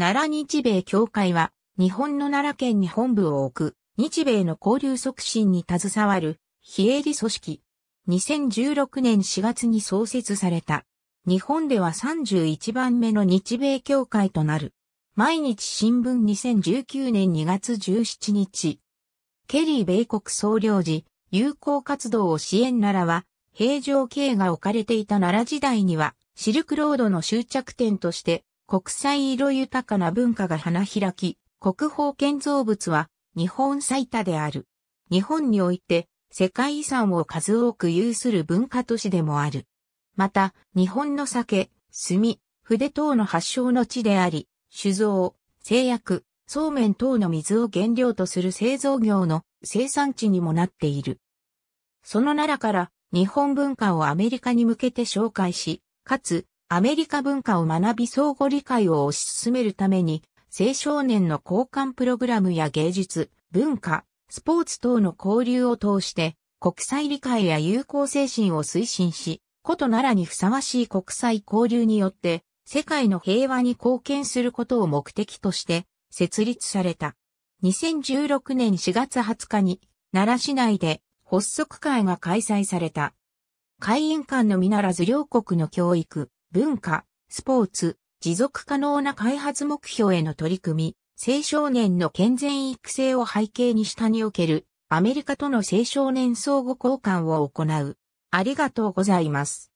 奈良日米協会は、日本の奈良県に本部を置く、日米の交流促進に携わる、非営利組織。2016年4月に創設された。日本では31番目の日米協会となる。毎日新聞2019年2月17日。ケリー米国総領事、友好活動を支援奈良は、平城京が置かれていた奈良時代には、シルクロードの終着点として、国際色豊かな文化が花開き、国宝建造物は日本最多である。日本において世界遺産を数多く有する文化都市でもある。また、日本の酒、墨、筆等の発祥の地であり、酒造、製薬、そうめん等の水を原料とする製造業の生産地にもなっている。その奈良から日本文化をアメリカに向けて紹介し、かつアメリカ文化を学び相互理解を推し進めるために、青少年の交換プログラムや芸術、文化、スポーツ等の交流を通して、国際理解や友好精神を推進し、ことならにふさわしい国際交流によって、世界の平和に貢献することを目的として、設立された。2016年4月20日に、奈良市内で発足会が開催された。会員間のみならず両国の教育、文化、スポーツ、持続可能な開発目標への取り組み、青少年の健全育成を背景に下におけるアメリカとの青少年相互交換を行う。ありがとうございます。